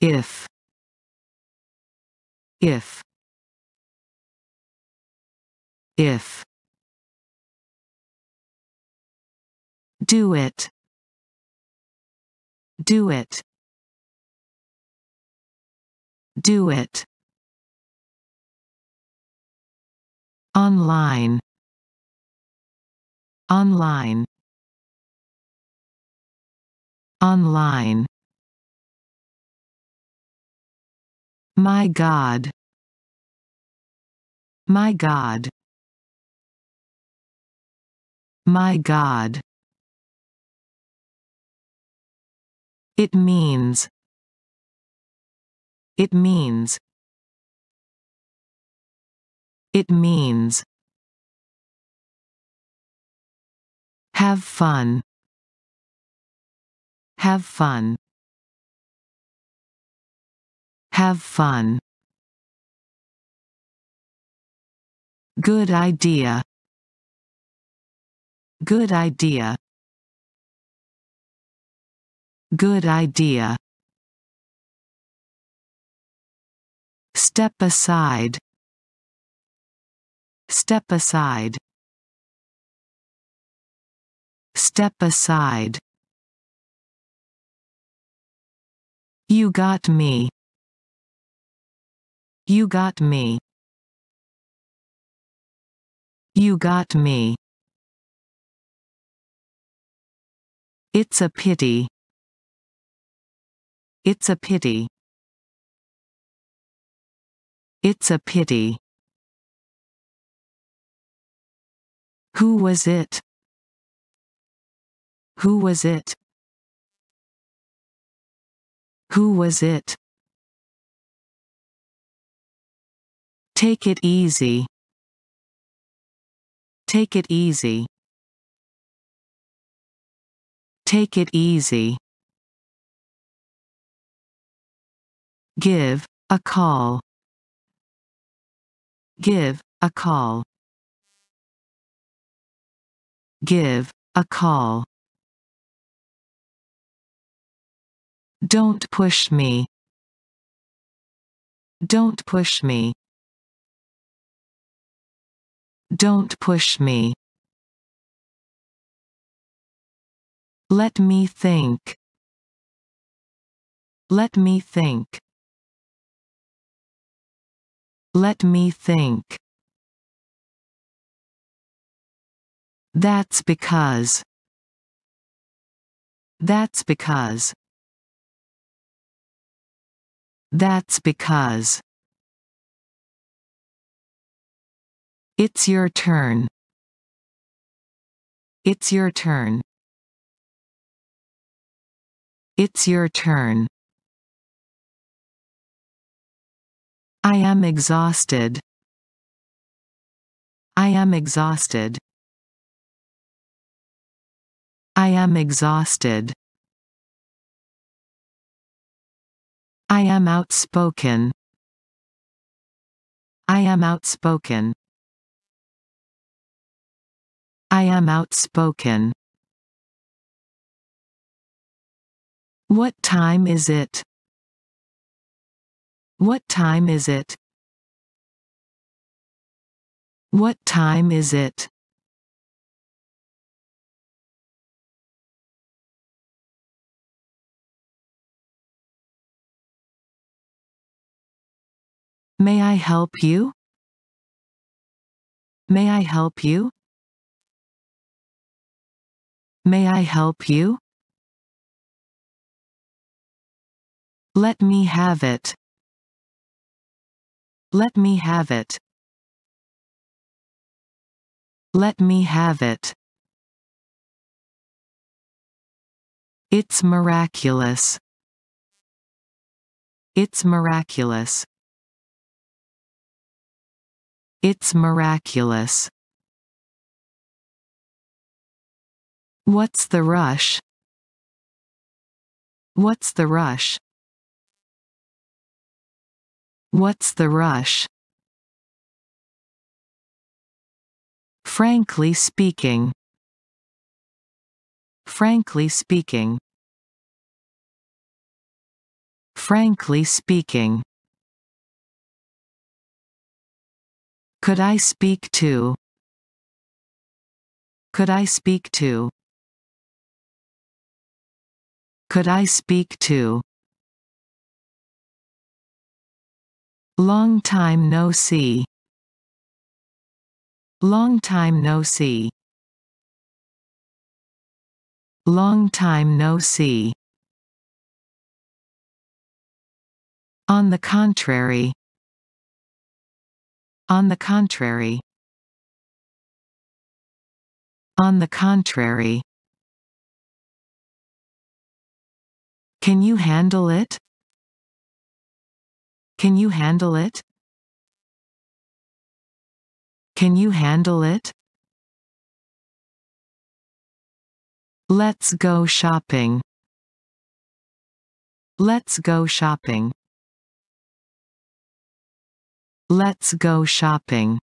if if if do it do it do it online online online My God. My God. My God. It means. It means. It means. Have fun. Have fun. Have fun. Good idea. Good idea. Good idea. Step aside. Step aside. Step aside. You got me. You got me. You got me. It's a pity. It's a pity. It's a pity. Who was it? Who was it? Who was it? Take it easy. Take it easy. Take it easy. Give a call. Give a call. Give a call. Don't push me. Don't push me. Don't push me. Let me think. Let me think. Let me think. That's because. That's because. That's because. It's your turn. It's your turn. It's your turn. I am exhausted. I am exhausted. I am exhausted. I am outspoken. I am outspoken. I am outspoken. What time is it? What time is it? What time is it? May I help you? May I help you? May I help you? Let me have it. Let me have it. Let me have it. It's miraculous. It's miraculous. It's miraculous. What's the rush? What's the rush? What's the rush? Frankly speaking. Frankly speaking. Frankly speaking. Could I speak to? Could I speak to? Could I speak to? Long time no see. Long time no see. Long time no see. On the contrary. On the contrary. On the contrary. Can you handle it? Can you handle it? Can you handle it? Let's go shopping. Let's go shopping. Let's go shopping.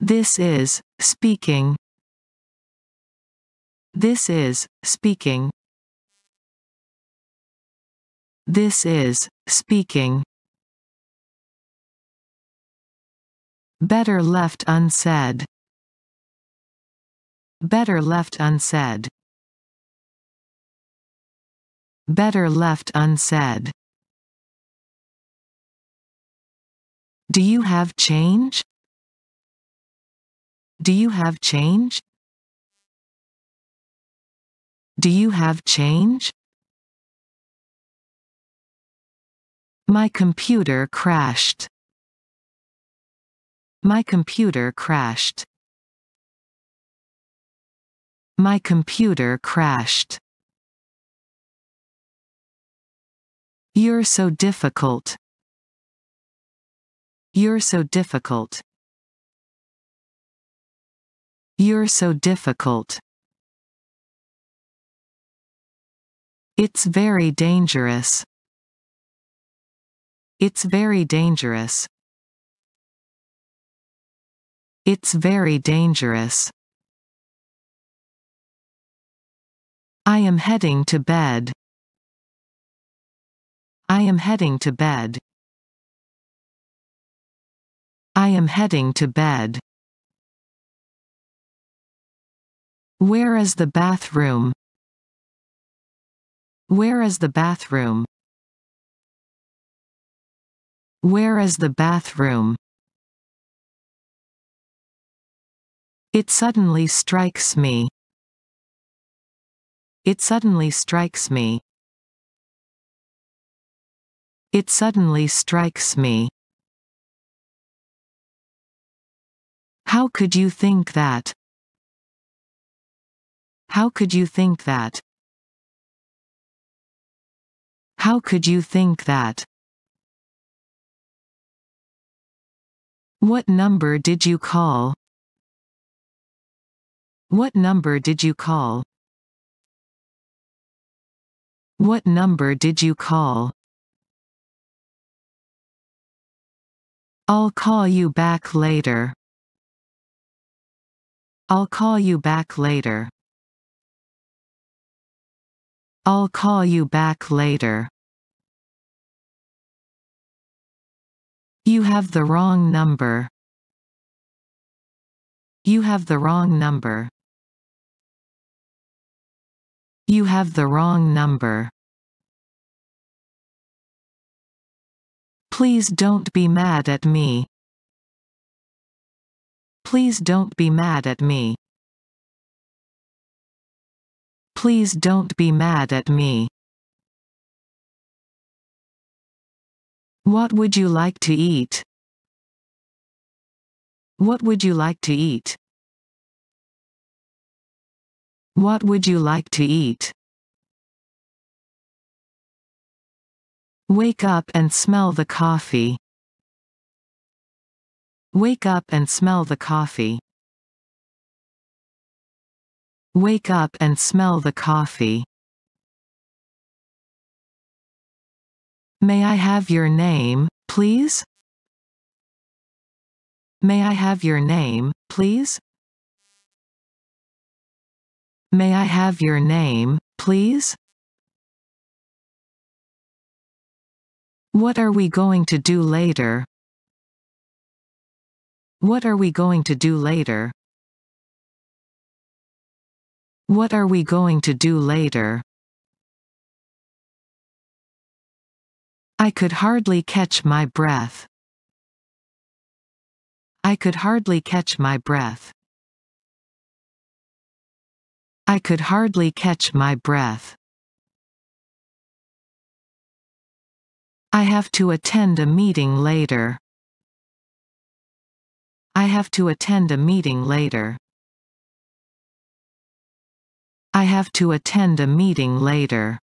This is, speaking, this is, speaking. This is, speaking. Better left unsaid. Better left unsaid. Better left unsaid. Do you have change? Do you have change? Do you have change? My computer crashed. My computer crashed. My computer crashed. You're so difficult. You're so difficult. You're so difficult. It's very dangerous. It's very dangerous. It's very dangerous. I am heading to bed. I am heading to bed. I am heading to bed. Where is the bathroom? Where is the bathroom? Where is the bathroom? It suddenly strikes me. It suddenly strikes me. It suddenly strikes me. How could you think that? How could you think that? How could you think that? What number did you call? What number did you call? What number did you call? I'll call you back later. I'll call you back later. I'll call you back later. You have the wrong number. You have the wrong number. You have the wrong number. Please don't be mad at me. Please don't be mad at me. Please don't be mad at me. What would you like to eat? What would you like to eat? What would you like to eat? Wake up and smell the coffee. Wake up and smell the coffee. Wake up and smell the coffee. May I have your name, please? May I have your name, please? May I have your name, please? What are we going to do later? What are we going to do later? What are we going to do later? I could hardly catch my breath. I could hardly catch my breath. I could hardly catch my breath. I have to attend a meeting later. I have to attend a meeting later. I have to attend a meeting later.